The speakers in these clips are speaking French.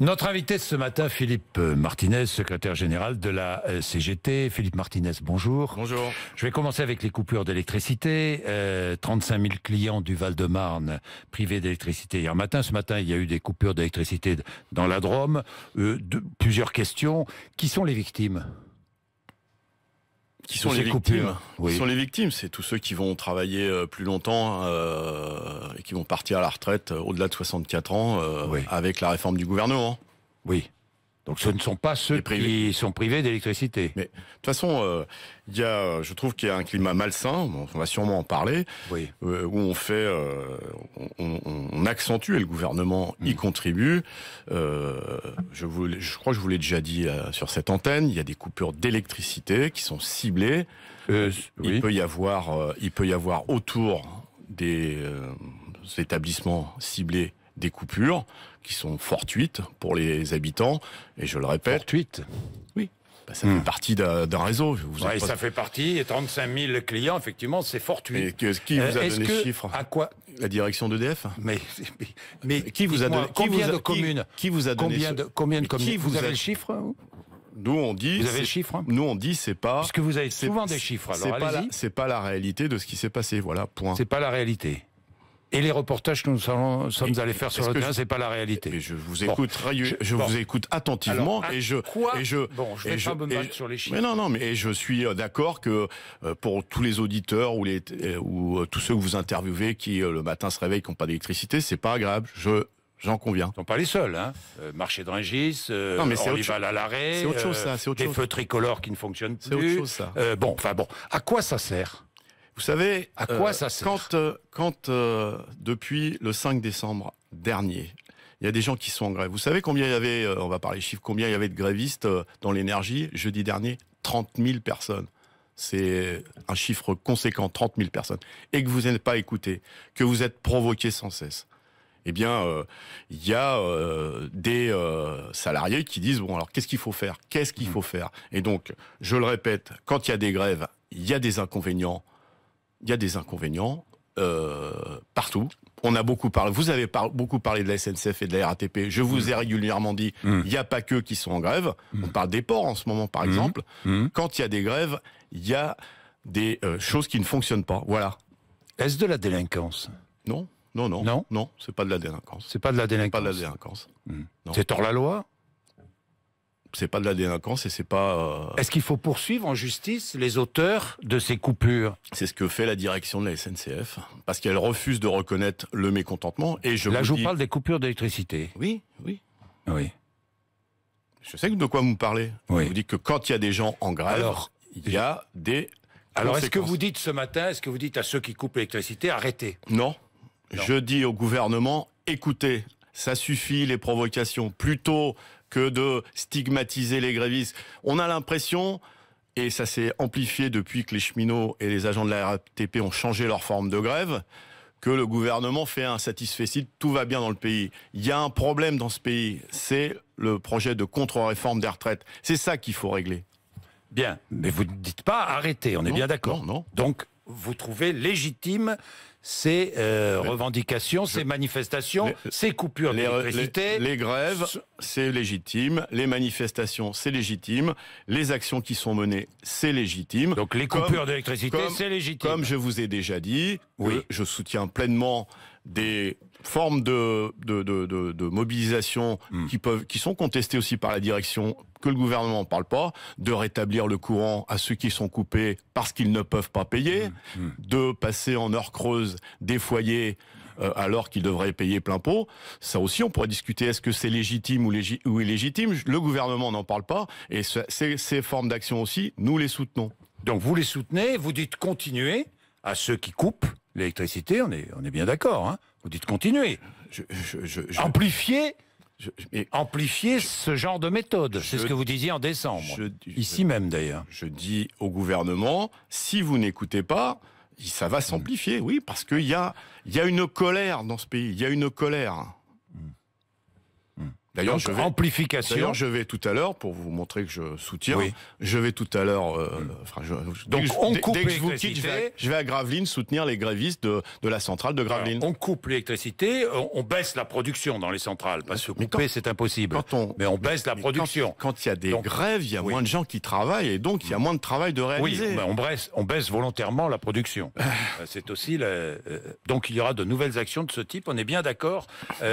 Notre invité ce matin, Philippe Martinez, secrétaire général de la euh, CGT. Philippe Martinez, bonjour. Bonjour. Je vais commencer avec les coupures d'électricité. 35 euh, 000 clients du Val-de-Marne privés d'électricité hier matin. Ce matin, il y a eu des coupures d'électricité dans la Drôme. Euh, de, plusieurs questions. Qui sont les victimes qui sont, les victimes, sont les victimes C'est tous ceux qui vont travailler euh, plus longtemps euh, et qui vont partir à la retraite euh, au-delà de 64 ans avec la réforme du gouvernement. Oui. Donc ce ne sont pas ceux qui sont privés d'électricité. Mais de toute façon, euh, il y a, euh, je trouve qu'il y a un climat malsain, on va sûrement en parler, oui. Euh, où on fait, on, accentue, et le gouvernement y mm. contribue. je, je crois que je vous l'ai déjà dit sur cette antenne, il y a des coupures d'électricité qui sont ciblées. Oui. Il peut y avoir, il peut y avoir autour des établissements ciblés des coupures qui sont fortuites pour les habitants. Et je le répète. Fortuites Oui. Bah, ça hmm. fait partie d'un réseau. Vous Ça fait partie, et 35 000 clients, effectivement, c'est fortuit. Mais qui vous a euh, donné ce chiffre à quoi La direction d'EDF mais, mais, mais, qui vous a donné Combien vous Combien de communes qui, vous a donné Combien de, combien de communes vous, avez le chiffre nous on dit, vous avez le hein Nous on dit c'est pas parce que vous avez souvent des chiffres. c'est pas, la, pas la réalité de ce qui s'est passé. Voilà. Point. C'est pas la réalité et les reportages que nous sommes allés faire sur le terrain, c'est pas la réalité. je vous écoute, je, vous écoute attentivement et je quoi et je bon, vais pas me battre sur les chiffres. Mais non, non, mais je suis euh, d'accord que euh, pour tous les auditeurs ou les euh, ou tous ceux que vous interviewez qui le matin se réveillent qui n'ont pas d'électricité, c'est pas agréable. Je J'en conviens. Ils sont pas les seuls, hein. marché de Rungis, euh, à l'arrêt. C'est autre chose, ça. C'est autre des feux tricolores qui ne fonctionnent plus. C'est autre chose, ça. bon, enfin bon. À quoi ça sert? Vous savez, à euh, quoi ça sert Quand, euh, euh, depuis le 5 décembre dernier, il y a des gens qui sont en grève. Vous savez combien il y avait, on va parler chiffres, combien il y avait de grévistes dans l'énergie jeudi dernier 30 000 personnes. C'est un chiffre conséquent, 30 000 personnes. Et que vous n'êtes pas écouté, que vous êtes provoqué sans cesse. Eh bien, il y a des salariés qui disent bon alors qu'est-ce qu'il faut faire Qu'est-ce qu'il mmh. faut faire Et donc, je le répète, quand il y a des grèves, il y a des inconvénients il y a des inconvénients euh, partout. On a beaucoup parlé. Vous avez beaucoup parlé de la SNCF et de la RATP. Je vous mm. ai régulièrement dit, mm. il n'y a pas que qui sont en grève. Mm. On parle des ports en ce moment, par exemple. Quand il y a des grèves, il y a des euh, choses qui ne fonctionnent pas. Voilà. Est-ce de la délinquance Non, non, non, non, non. C'est pas de la délinquance. C'est pas de la délinquance. Pas de la délinquance. C'est hors la loi c'est pas de la délinquance et c'est pas. Euh, est-ce qu'il faut poursuivre en justice les auteurs de ces coupures C'est ce que fait la direction de la SNCF parce qu'elle refuse de reconnaître le mécontentement et je. Là, je vous parle des coupures d'électricité. Oui, oui, oui. Je sais de quoi vous parlez. Je vous dis que quand il y a des gens en grève, il y a des. Alors, est-ce que vous dites ce matin, est-ce que vous dites à ceux qui coupent l'électricité, arrêtez non. Je dis au gouvernement, écoutez ça suffit les provocations, plutôt que de stigmatiser les grévistes. On a l'impression, et ça s'est amplifié depuis que les cheminots et les agents de la RATP ont changé leur forme de grève, que le gouvernement fait un satisfecit, tout va bien dans le pays. Il y a un problème dans ce pays, c'est le projet de contre-réforme des retraites. C'est ça qu'il faut régler. Bien, mais vous ne dites pas arrêter, on est bien d'accord. Non, non. Donc vous trouvez légitimes ces euh, revendications, ces manifestations, ces coupures d'électricité. Les, les, grèves, c'est légitime. Les manifestations, c'est légitime. Les actions qui sont menées, c'est légitime. Donc les coupures d'électricité, c'est légitime. Comme je vous ai déjà dit, oui. je soutiens pleinement des formes de, mobilisation hmm. qui, sont contestées aussi par la direction, que le gouvernement ne parle pas, de rétablir le courant à ceux qui sont coupés parce qu'ils ne peuvent pas payer, hmm. Hmm. de passer en heure creuse des foyers euh, alors qu'ils devraient payer plein pot. Ça aussi, on pourrait discuter, est-ce que c'est légitime ou, illégitime Le gouvernement n'en parle pas, et ces, formes d'action aussi, nous les soutenons. Donc vous les soutenez, vous dites continuer à ceux qui coupent l'électricité, on est, on est bien d'accord, hein. Vous dites continuer. amplifier. ce genre de méthode, c'est ce que vous disiez en décembre, ici même d'ailleurs. Je dis au gouvernement, si vous n'écoutez pas, ça va s'amplifier, oui, parce qu'il y a une colère dans ce pays, il y a une colère. D'ailleurs, je vais, je vais tout à l'heure pour vous montrer que je soutiens. Je vais tout à l'heure. Euh, mm. je, donc on coupe l'électricité. Je, vais à Gravelines soutenir les grévistes de, de la centrale de Gravelines. on coupe l'électricité, on, baisse la production dans les centrales parce que couper c'est impossible. mais on baisse la production. Quand il y a des grèves, il y a moins de gens qui travaillent et donc il y a mm. moins de travail de réaliser. Oui, on baisse, on baisse volontairement la production. Ah. Euh, c'est aussi euh, donc il y aura de nouvelles actions de ce type. On est bien d'accord.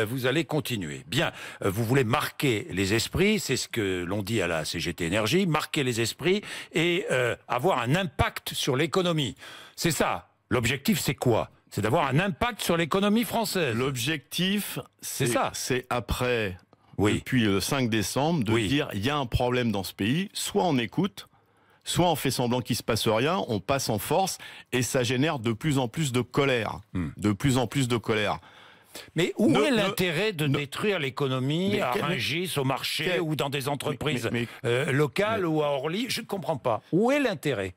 vous allez continuer. Bien, vous voulez marquer les esprits, c'est ce que l'on dit à la CGT Énergie, marquer les esprits et euh, avoir un impact sur l'économie. C'est ça. L'objectif, c'est quoi C'est d'avoir un impact sur l'économie française. L'objectif, c'est ça. C'est après, oui. depuis le 5 décembre, de dire il y a un problème dans ce pays, soit on écoute, soit on fait semblant qu'il se passe rien, on passe en force et ça génère de plus en plus de colère, hmm. de plus en plus de colère. Mais où est l'intérêt de détruire l'économie à Rungis, au marché ou dans des entreprises euh, locales ou à Orly Je ne comprends pas. Où est l'intérêt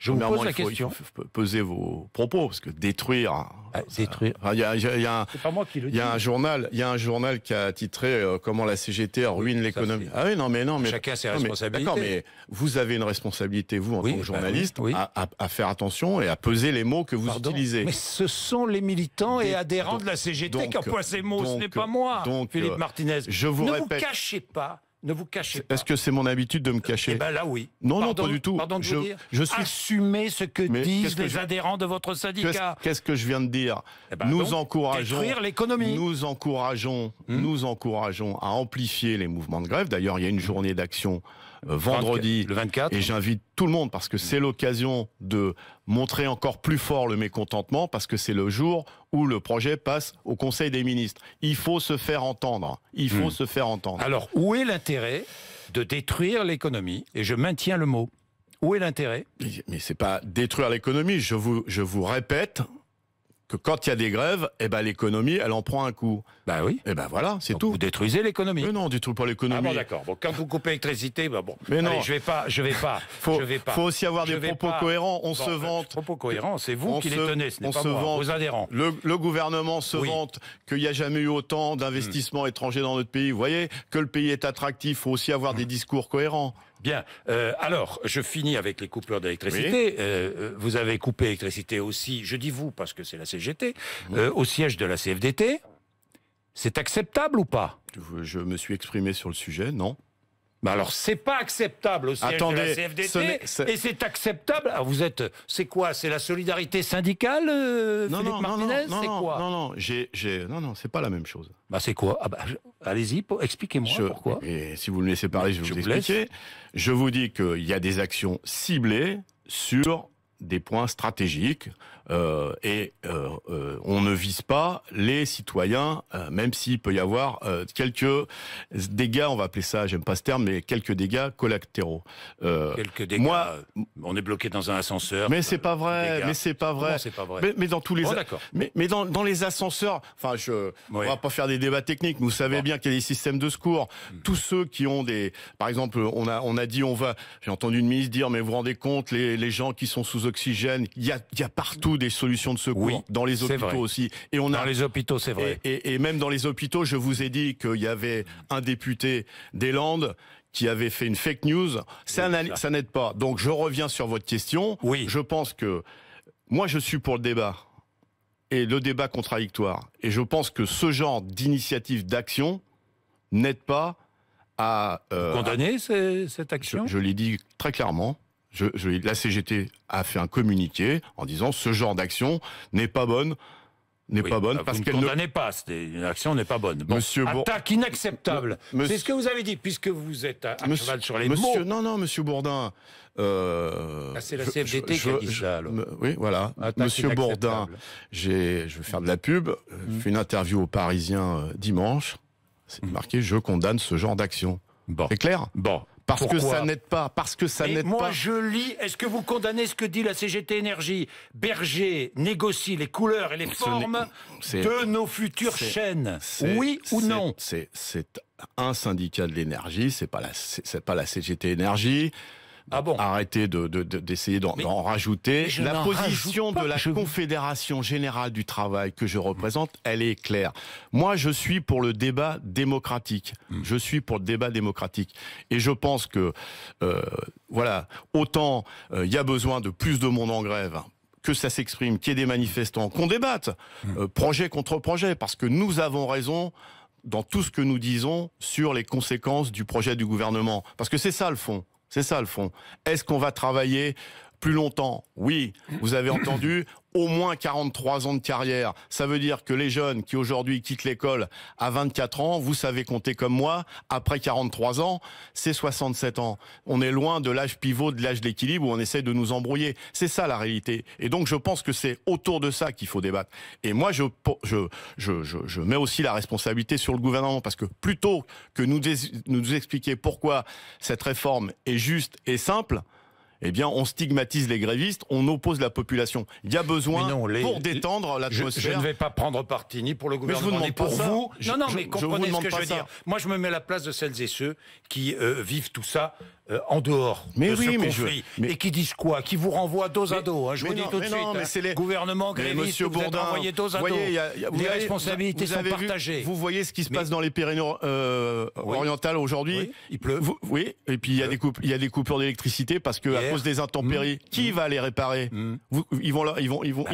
je vous pose la question. peser vos propos parce que détruire. Ah, ah, détruire. Ah, il y a, un, journal, il y a un journal qui a titré euh, comment la CGT ruine l'économie. Ah oui, non mais non mais chacun ses responsabilités. D'accord, mais vous avez une responsabilité vous en tant que bah journaliste À, faire attention et à peser les mots que vous utilisez. Mais ce sont les militants et adhérents de la CGT qui emploient ces mots. ce n'est pas moi, donc, Philippe euh, Martinez. Je vous ne vous cachez pas ne vous cachez pas. Est-ce que c'est mon habitude de me cacher Eh bien là, oui. Non, non, pas du tout. Pardon je, Je suis... Assumez ce que disent les adhérents de votre syndicat. Qu'est-ce que je viens de dire eh ben Nous encourageons l'économie. Nous encourageons, hmm nous encourageons à amplifier les mouvements de grève. D'ailleurs, il y a une journée d'action euh, vendredi. Le 24. Et j'invite tout le monde parce que c'est l'occasion de montrer encore plus fort le mécontentement parce que c'est le jour où le projet passe au Conseil des ministres. Il faut se faire entendre. Il faut hmm. se faire entendre. Alors, où est l'intérêt de détruire l'économie Et je maintiens le mot. Où est l'intérêt Mais c'est pas détruire l'économie. Je vous, je vous répète, que quand il y a des grèves, eh ben l'économie, elle en prend un coup. Bah oui. Eh ben voilà, c'est tout. Vous détruisez l'économie. Mais non, du tout pour l'économie. Ah bon, d'accord. Bon, quand vous coupez l'électricité, bah bon. Mais non. je vais pas, je vais pas. faut, je vais pas. Faut aussi avoir des propos cohérents. On se vante. Propos cohérents, c'est vous qui les tenez, ce n'est pas se moi, vante, adhérents. Le, gouvernement se vante qu'il n'y a jamais eu autant d'investissements hmm. étrangers dans notre pays. Vous voyez que le pays est attractif. Faut aussi avoir des hmm. discours cohérents. Bien. Euh, alors, je finis avec les coupeurs d'électricité. Euh, euh, vous avez coupé l'électricité aussi, je dis vous parce que c'est la CGT, au siège de la CFDT. C'est acceptable ou pas je me suis exprimé sur le sujet, non bah alors, c'est pas acceptable au siège de la CFDT, et c'est acceptable. vous êtes, c'est quoi C'est la solidarité syndicale, euh, non, Philippe non, Non, non, non, non, non, c'est pas la même chose. Bah, c'est quoi ah, bah, Allez-y, expliquez-moi pourquoi. Et si vous me laissez parler, je vais vous, vous Je vous dis qu'il y a des actions ciblées sur des points stratégiques. Euh, et euh, euh, on ne vise pas les citoyens, même s'il peut y avoir quelques dégâts, on va appeler ça, j'aime pas ce terme, mais quelques dégâts collatéraux. quelques dégâts. Moi, on est bloqué dans un ascenseur. Mais c'est pas vrai. Mais c'est pas vrai. Mais, dans tous les. Oh, mais, dans, les ascenseurs, enfin, je, on va pas faire des débats techniques. Vous savez bien qu'il y a des systèmes de secours. Hmm. Tous ceux qui ont des, par exemple, on a, on a dit, on va. J'ai entendu une mise dire, mais vous, vous rendez compte, les, gens qui sont sous oxygène, il y a partout des solutions de secours dans les hôpitaux aussi. Et on a, dans les hôpitaux, c'est vrai. Et, même dans les hôpitaux, je vous ai dit qu'il y avait un député des Landes qui avait fait une fake news. Ça n'aide pas. Donc je reviens sur votre question. Oui. Je pense que moi, je suis pour le débat et le débat contradictoire. Et je pense que ce genre d'initiative d'action n'aide pas à... Euh, Condamner cette action je l'ai dit très clairement la CGT a fait un communiqué en disant ce genre d'action n'est pas bonne n'est pas bonne bah, parce qu'elle ne pas. action n'est pas bonne. attaque inacceptable. C'est ce que vous avez dit puisque vous êtes à, cheval sur les mots. Non, non, Monsieur Bourdin. Euh, ah, c'est la CFDT qui a dit ça. Oui, voilà. Monsieur Bourdin, je vais faire de la pub. Euh, mm. je fais une interview aux Parisiens euh, dimanche. C'est mm. marqué je condamne ce genre d'action. Bon. C'est clair. Bon. Parce que ça n'aide pas. Parce que ça n'aide pas. Moi, je lis. Est-ce que vous condamnez ce que dit la CGT Énergie Berger négocie les couleurs et les formes de nos futures chaînes. Oui ou non C'est un syndicat de l'énergie. C'est pas C'est pas la CGT Énergie. Ah Arrêtez d'essayer d'en rajouter. La position de la Confédération générale du travail que je représente, elle est claire. Moi, je suis pour le débat démocratique. Hmm. Je suis pour le débat démocratique. Et je pense que, euh, voilà, autant euh, il y a besoin de plus de monde en grève que ça s'exprime, qu'il y ait des manifestants, qu'on débatte, hmm. euh, projet contre projet, parce que nous avons raison dans tout ce que nous disons sur les conséquences du projet du gouvernement. Parce que c'est ça le fond. C'est ça le fond. Est-ce qu'on va travailler plus longtemps Oui, vous avez entendu, au moins 43 ans de carrière. Ça veut dire que les jeunes qui aujourd'hui quittent l'école à 24 ans, vous savez compter comme moi, après 43 ans, c'est 67 ans. On est loin de l'âge pivot, de l'âge d'équilibre où on essaie de nous embrouiller. C'est ça la réalité. Et donc je pense que c'est autour de ça qu'il faut débattre. Et moi, je, je, je, je, mets aussi la responsabilité sur le gouvernement parce que plutôt que nous, nous expliquer pourquoi cette réforme est juste et simple, eh bien, on stigmatise les grévistes, on oppose la population. Il y a besoin pour détendre l'atmosphère. Je, je, ne vais pas prendre parti ni pour le gouvernement ni pour vous. non, non, mais comprenez ce que je veux dire. Moi, je me mets à la place de celles et ceux qui euh, vivent tout ça euh, en dehors mais de oui, ce mais conflit mais... et qui disent quoi Qui vous renvoie dos à dos. Hein, je vous dis tout de suite. Non, hein. les... Gouvernement gréviste, vous Bourdin, dos à dos. Voyez, les responsabilités vous sont partagées. vous voyez ce qui se passe dans les Pyrénées euh, orientales aujourd'hui. il pleut. oui, et puis il y a euh. des coupes, il y a des coupures d'électricité parce qu'à cause des intempéries, mmh. qui mmh. va les réparer mmh. Ils vont, bah. ils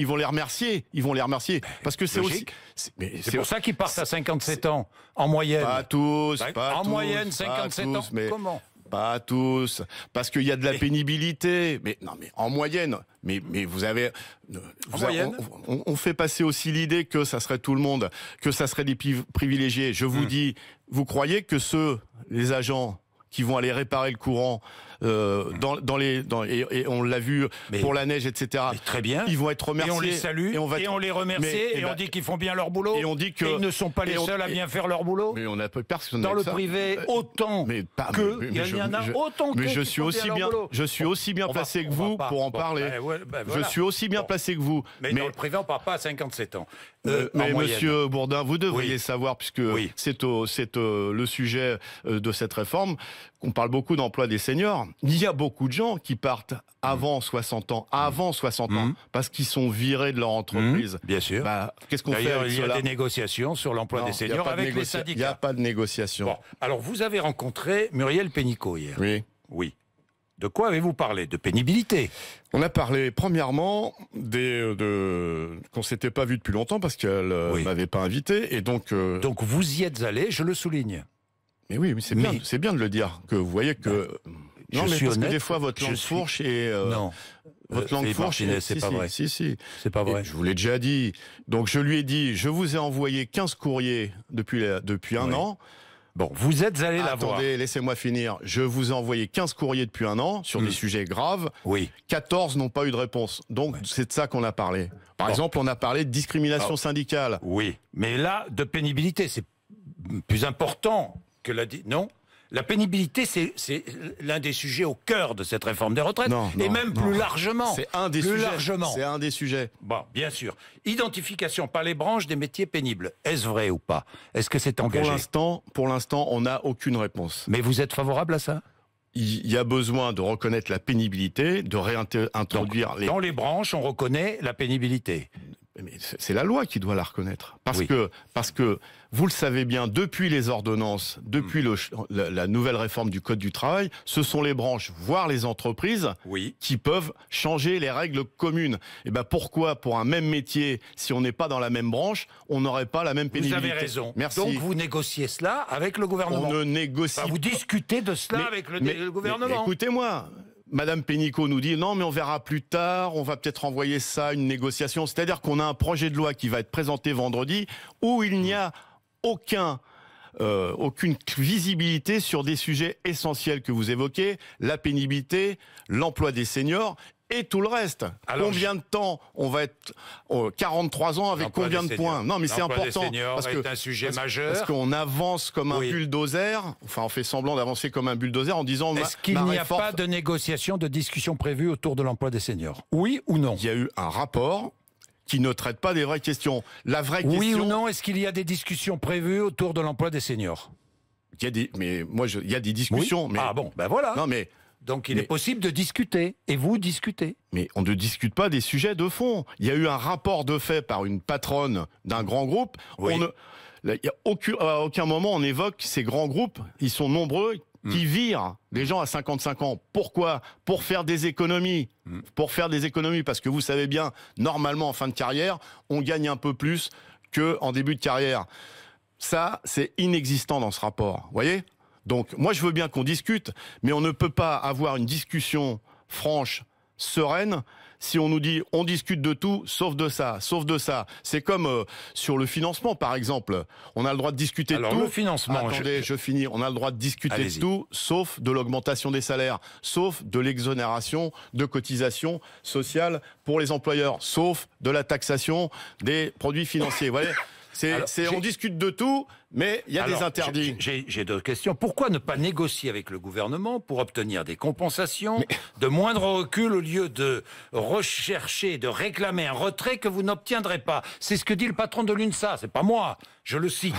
vont les remercier. Ils vont les remercier bah, parce que c'est aussi. C'est pour ça qu'ils partent à 57 ans en moyenne. Pas tous, bah, pas tous. En moyenne, 57 ans. Comment pas tous, parce qu'il y a de la pénibilité. Mais non, mais en moyenne, mais, mais vous avez, euh, on, fait passer aussi l'idée que ça serait tout le monde, que ça serait des privilégiés. Je vous hmm. dis, vous croyez que ceux, les agents qui vont aller réparer le courant, euh, dans, les et, on l'a vu pour la neige, etc. Très bien. Ils vont être remerciés. Et on les salue. Et on, les remercie. et, eh on ben, dit qu'ils font bien leur boulot. Et on dit qu'ils ne sont pas les seuls à bien faire leur boulot. Mais on n'a pas personne dans le privé autant mais que autant que. Mais ben ben je suis aussi bien je suis aussi bien placé que vous pour en parler. Je suis aussi bien placé que vous. Mais dans le privé on parle pas à 57 ans. Euh, euh, mais monsieur Bourdin, vous devriez savoir, puisque c'est le sujet de cette réforme, on parle beaucoup d'emploi des seniors, il y a beaucoup de gens qui partent avant 60 mmh. ans, mmh. avant 60 ans, mmh. parce qu'ils sont virés de leur entreprise. Bien sûr. Bah, qu'est-ce qu'on fait avec Il y a des négociations sur l'emploi des seniors avec les syndicats. Il n'y a pas de négociations. alors vous avez rencontré Muriel Pénicaud hier. Oui. Oui. De quoi avez-vous parlé De pénibilité On a parlé premièrement des, euh, de qu'on s'était pas vu depuis longtemps parce qu'elle ne euh, m'avait pas invité et donc. Euh, donc vous y êtes allé, je le souligne. Mais oui, c'est bien, bien de le dire que vous voyez que. Bah, je suis des fois votre langue fourche et euh, Votre langue euh, fourche, c'est pas vrai. Si, si. C'est pas vrai. je vous l'ai déjà dit. Donc je lui ai dit, je vous ai envoyé 15 courriers depuis depuis un an. Bon, vous êtes allé la voir. Attendez, laissez-moi finir. Je vous ai envoyé 15 courriers depuis un an sur des hmm. sujets graves. Oui. 14 n'ont pas eu de réponse. Donc c'est de ça qu'on a parlé. Par exemple, on a parlé de discrimination ah. syndicale. Oui, mais là de pénibilité, c'est plus important la... Non la pénibilité, c'est l'un des sujets au cœur de cette réforme des retraites, et même plus largement. C'est un des sujets. C'est un des sujets. bien sûr. Identification par les branches des métiers pénibles. Est-ce vrai ou pas Est-ce que c'est engagé Pour l'instant, pour l'instant, on n'a aucune réponse. Mais vous êtes favorable à ça il y a besoin de reconnaître la pénibilité, de réintroduire Dans les branches, on reconnaît la pénibilité. Eh, mais c'est la loi qui doit la reconnaître. Parce, que, parce que, vous le savez bien, depuis les ordonnances, depuis mm. la nouvelle réforme du Code du travail, ce sont les branches, voire les entreprises, qui peuvent changer les règles communes. Et eh ben pourquoi, pour un même métier, si on n'est pas dans la même branche, on n'aurait pas la même pénibilité Vous avez raison. Merci. Donc vous négociez cela avec le gouvernement. Vous ne négociez pas. Vous discutez de cela avec le gouvernement. Écoutez-moi, Madame Pénicaud nous dit non, mais on verra plus tard, on va peut-être envoyer ça à une négociation. C'est-à-dire qu'on a un projet de loi qui va être présenté vendredi où il n'y a aucun euh, aucune visibilité sur des sujets essentiels que vous évoquez, la pénibilité, l'emploi des seniors et tout le reste. combien de temps on va être 43 ans avec combien de points Non, mais c'est important parce que c'est un sujet majeur parce qu'on avance comme un bulldozer. Enfin, on fait semblant d'avancer comme un bulldozer en disant est-ce qu'il n'y a pas de négociation, de discussion prévue autour de l'emploi des seniors Oui ou non Il y a eu un rapport qui ne traite pas des vraies questions. La vraie oui question. Oui ou non Est-ce qu'il y a des discussions prévues autour de l'emploi des seniors Il y a des, mais moi, il y a des discussions. mais... Ah bon, ben voilà. Non mais donc il est possible de discuter, et vous discutez. Mais on ne discute pas des sujets de fond. Il y a eu un rapport de fait par une patronne d'un grand groupe. à aucun moment on évoque ces grands groupes, ils sont nombreux, mm. qui virent des gens à 55 ans. Pourquoi Pour faire des économies. Mm. Pour faire des économies, parce que vous savez bien, normalement en fin de carrière, on gagne un peu plus qu'en début de carrière. Ça, c'est inexistant dans ce rapport. Vous voyez donc moi je veux bien qu'on discute, mais on ne peut pas avoir une discussion franche, sereine, si on nous dit on discute de tout sauf de ça, sauf de ça. C'est comme euh, sur le financement par exemple. On a le droit de discuter de tout. Le financement. Attendez, je... finis. On a le droit de discuter de tout sauf de l'augmentation des salaires, sauf de l'exonération de cotisations sociales pour les employeurs, sauf de la taxation des produits financiers. voyez on discute de tout, mais il y a des interdits. J'ai, deux questions. Pourquoi ne pas négocier avec le gouvernement pour obtenir des compensations, de moindre recul au lieu de rechercher, de réclamer un retrait que vous n'obtiendrez pas C'est ce que dit le patron de l'UNSA. C'est pas moi. Je le cite.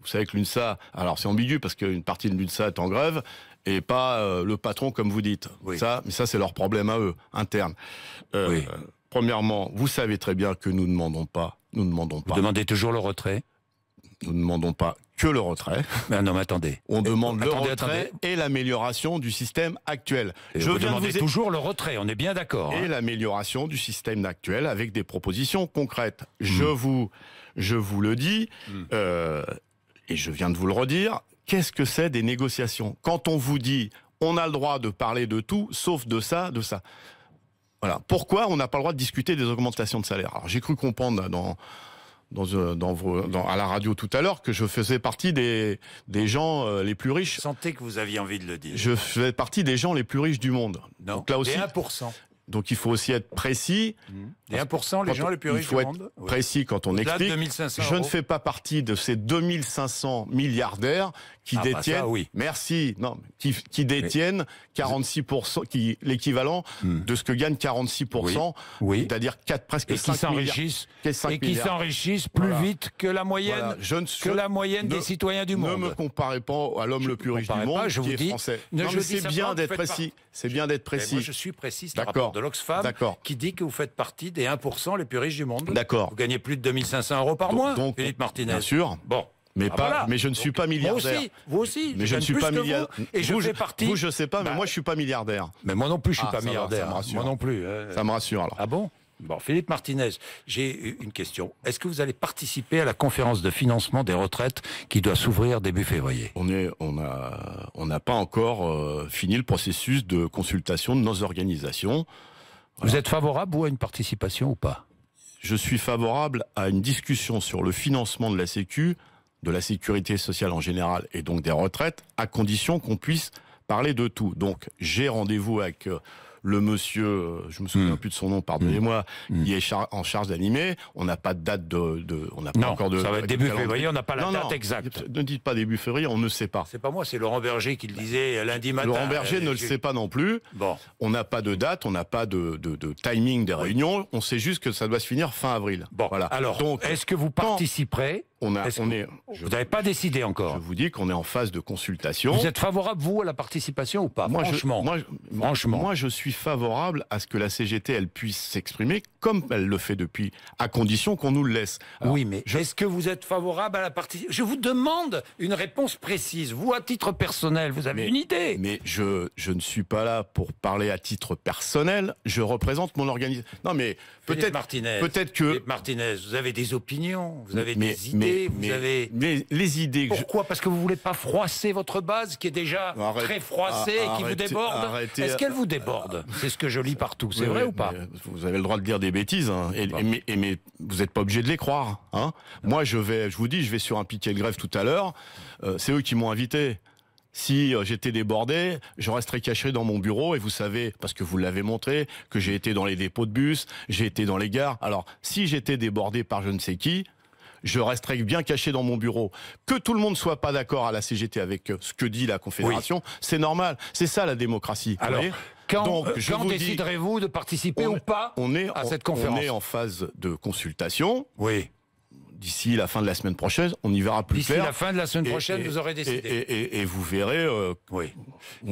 Vous savez que l'UNSA, alors c'est ambigu parce qu'une partie de l'UNSA est en grève et pas euh, le patron comme vous dites. Ça, mais ça c'est leur problème à eux interne. Euh, premièrement, vous savez très bien que nous ne demandons pas nous demandons pas. demandez toujours le retrait Nous ne demandons pas que le retrait. Ben non, attendez. On demande le retrait et l'amélioration du système actuel. Et Je vous demandez toujours le retrait, on est bien d'accord. Hein. Et l'amélioration du système actuel avec des propositions concrètes. Je hmm. vous je vous le dis, hmm. euh, et je viens de vous le redire, qu'est-ce que c'est des négociations Quand on vous dit on a le droit de parler de tout, sauf de ça, de ça. Pourquoi on n'a pas le droit de discuter des augmentations de salaire j'ai cru comprendre dans dans, euh, dans, à la radio tout à l'heure que je faisais partie des, des gens euh, les plus riches. Vous que vous aviez envie de le dire. Je faisais partie des gens les plus riches du monde. donc là aussi, des 1%. Donc il faut aussi être précis. Hmm. Des 1% les gens les plus riches du monde. Il faut être précis quand on explique. Je ne fais pas partie de ces 2500 milliardaires qui ah bah détiennent, oui. merci, non, qui, détiennent 46%, qui l'équivalent hmm. de ce que gagnent 46%, oui, c'est-à-dire presque et qui s'enrichissent et qui s'enrichissent plus vite que la moyenne, que la moyenne des citoyens du monde. Ne me comparez pas à l'homme le plus riche du monde, je qui vous dis, c'est bien d'être précis. C'est bien d'être précis. je suis précis. C'est rapport de l'Oxfam qui dit que vous faites partie des 1% les plus riches du monde. D'accord. Vous gagnez plus de 2500 euros par mois, Philippe Martinez. Bien sûr. Bon. Mais, ah pas, mais je ne suis pas milliardaire. Vous aussi, vous aussi. Mais je, ne suis pas milliardaire. Et je vous, fais partie. Vous, je sais pas, mais moi, je suis pas milliardaire. Mais moi non plus, je suis ah, pas milliardaire. ça moi non plus. Euh. Ça me rassure, alors. Ah bon Bon, Philippe Martinez, j'ai une question. Est-ce que vous allez participer à la conférence de financement des retraites qui doit s'ouvrir début février On est, on a, on n'a pas encore euh, fini le processus de consultation de nos organisations. Vous êtes favorable ou à une participation ou pas Je suis favorable à une discussion sur le financement de la Sécu de la sécurité sociale en général et donc des retraites, à condition qu'on puisse parler de tout. Donc j'ai rendez-vous avec euh, le monsieur, euh, je me souviens hmm. plus de son nom, pardonnez-moi, hmm. qui est en charge d'animer. On n'a pas de date de, on n'a pas encore de. Ça va être début février, on n'a pas la date exacte. Ne dites pas début février, on ne sait pas. C'est pas moi, c'est Laurent Berger qui le disait lundi matin. Laurent Berger ne le sait pas non plus. Bon, on n'a pas de date, on n'a pas de, timing des réunions. On sait juste que ça doit se finir fin avril. Bon, voilà. Alors, est-ce que vous participerez a, vous n'avez pas décidé encore. Je vous dis qu'on est en phase de consultation. Vous êtes favorable, vous, à la participation ou pas moi, Franchement. Je, moi, franchement. Moi, je suis favorable à ce que la CGT, elle puisse s'exprimer comme elle le fait depuis, à condition qu'on nous le laisse. oui, mais est-ce que vous êtes favorable à la participation Je vous demande une réponse précise. Vous, à titre personnel, vous avez une idée. Mais je, je ne suis pas là pour parler à titre personnel. Je représente mon organisme. Non, mais peut-être. Peut-être que. Philippe Martinez, vous avez des opinions, vous avez des idées mais, vous Les, idées. Que Pourquoi Parce que vous voulez pas froisser votre base qui est déjà très froissée et qui vous déborde. Est-ce qu'elle vous déborde ah. C'est ce que je lis partout. C'est vrai ou pas Vous avez le droit de dire des bêtises, hein. et, mais, vous n'êtes pas obligé de les croire. Hein. Moi, je vais, je vous dis, je vais sur un piquet de grève tout à l'heure. Euh, c'est eux qui m'ont invité. Si euh, j'étais débordé, je resterais caché dans mon bureau et vous savez, parce que vous l'avez montré, que j'ai été dans les dépôts de bus, j'ai été dans les gares. Alors, si j'étais débordé par je ne sais qui, je resterai bien caché dans mon bureau. Que tout le monde soit pas d'accord à la CGT avec euh, ce que dit la Confédération, c'est normal. C'est ça la démocratie. Alors, quand, euh, déciderez-vous de participer ou pas à cette conférence On est en phase de consultation. Oui d'ici la fin de la semaine prochaine, on y verra plus clair. D'ici la fin de la semaine prochaine, vous aurez décidé. Et, vous verrez. Euh, oui.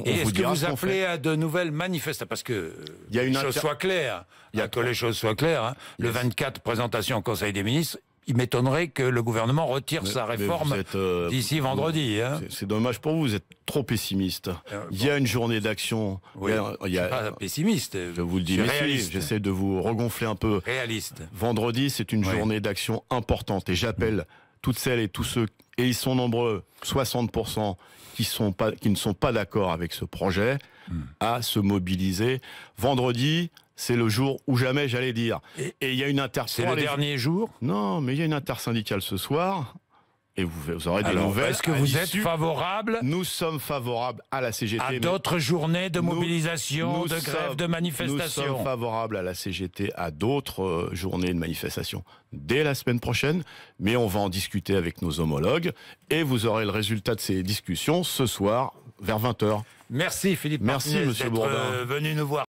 et est-ce que vous appelez à de nouvelles manifestes Parce que Il y a une les Il y a hein, que les choses soient claires. Hein. Le 24, présentation au Conseil des ministres il m'étonnerait que le gouvernement retire sa réforme euh, d'ici vendredi. Hein. C'est dommage pour vous, vous êtes trop pessimiste. Euh, il y a une journée d'action. Oui, il y pas pessimiste. Je vous le dis, j'essaie de vous regonfler un peu. Réaliste. Vendredi, c'est une journée d'action importante et j'appelle mm. toutes celles et tous ceux et ils sont nombreux, 60%, qui, sont pas, qui ne sont pas d'accord avec ce projet, hmm. à se mobiliser. Vendredi, c'est le jour où jamais, j'allais dire. Et il y a une intersyndicale. C'est le dernier jour Non, mais il y a une intersyndicale ce soir et vous, vous aurez des nouvelles. Est-ce que vous êtes favorable Nous sommes favorables à la CGT. À d'autres journées de mobilisation, de grève, de manifestation. Nous sommes favorables à la CGT, à d'autres euh, journées de manifestation dès la semaine prochaine, mais on va en discuter avec nos homologues et vous aurez le résultat de ces discussions ce soir vers 20h. Merci Philippe Merci Monsieur Bourdin. Euh, venu nous voir.